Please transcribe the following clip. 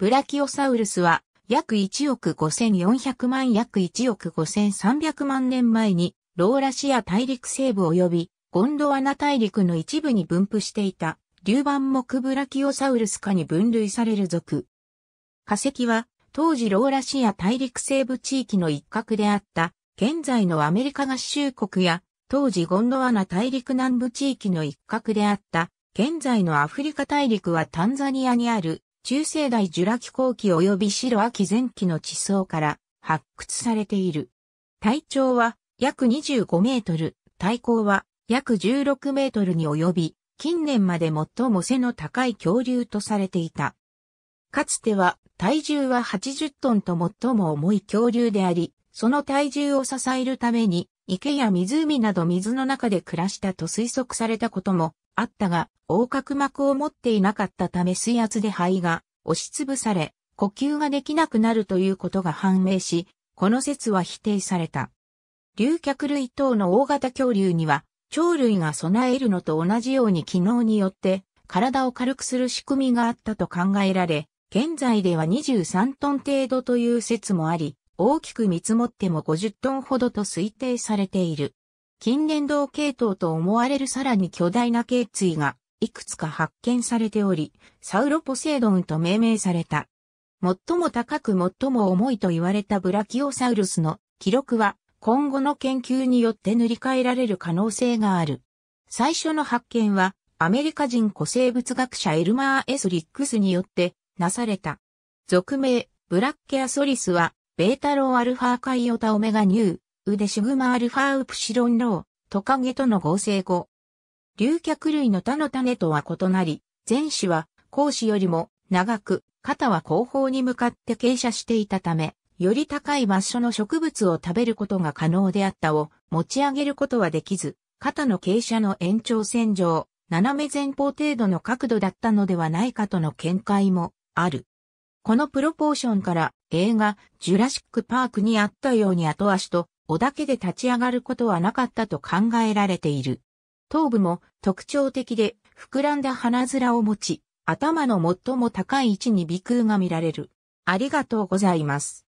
ブラキオサウルスは約1億5400万約1億5300万年前にローラシア大陸西部及びゴンドワナ大陸の一部に分布していたンモ木ブラキオサウルス科に分類される族。化石は当時ローラシア大陸西部地域の一角であった現在のアメリカ合衆国や当時ゴンドワナ大陸南部地域の一角であった現在のアフリカ大陸はタンザニアにある中世代ジュラ紀後期及び白秋前期の地層から発掘されている。体長は約25メートル、体高は約16メートルに及び、近年まで最も背の高い恐竜とされていた。かつては体重は80トンと最も重い恐竜であり、その体重を支えるために池や湖など水の中で暮らしたと推測されたこともあったが、横隔膜を持っていなかったため水圧で肺が押しつぶされ、呼吸ができなくなるということが判明し、この説は否定された。竜脚類等の大型恐竜には、鳥類が備えるのと同じように機能によって、体を軽くする仕組みがあったと考えられ、現在では23トン程度という説もあり、大きく見積もっても50トンほどと推定されている。近年同系統と思われるさらに巨大な頸椎がいくつか発見されており、サウロポセイドンと命名された。最も高く最も重いと言われたブラキオサウルスの記録は今後の研究によって塗り替えられる可能性がある。最初の発見はアメリカ人古生物学者エルマー・エスリックスによってなされた。俗名、ブラッケアソリスは、ベータローアルファーカイオタオメガニュー、ウデシグマアルファウプシロンロー、トカゲとの合成語。竜脚類の他の種とは異なり、前肢は後肢よりも長く、肩は後方に向かって傾斜していたため、より高い場所の植物を食べることが可能であったを持ち上げることはできず、肩の傾斜の延長線上、斜め前方程度の角度だったのではないかとの見解もある。このプロポーションから映画ジュラシックパークにあったように後足と織だけで立ち上がることはなかったと考えられている。頭部も特徴的で膨らんだ鼻面を持ち、頭の最も高い位置に鼻腔が見られる。ありがとうございます。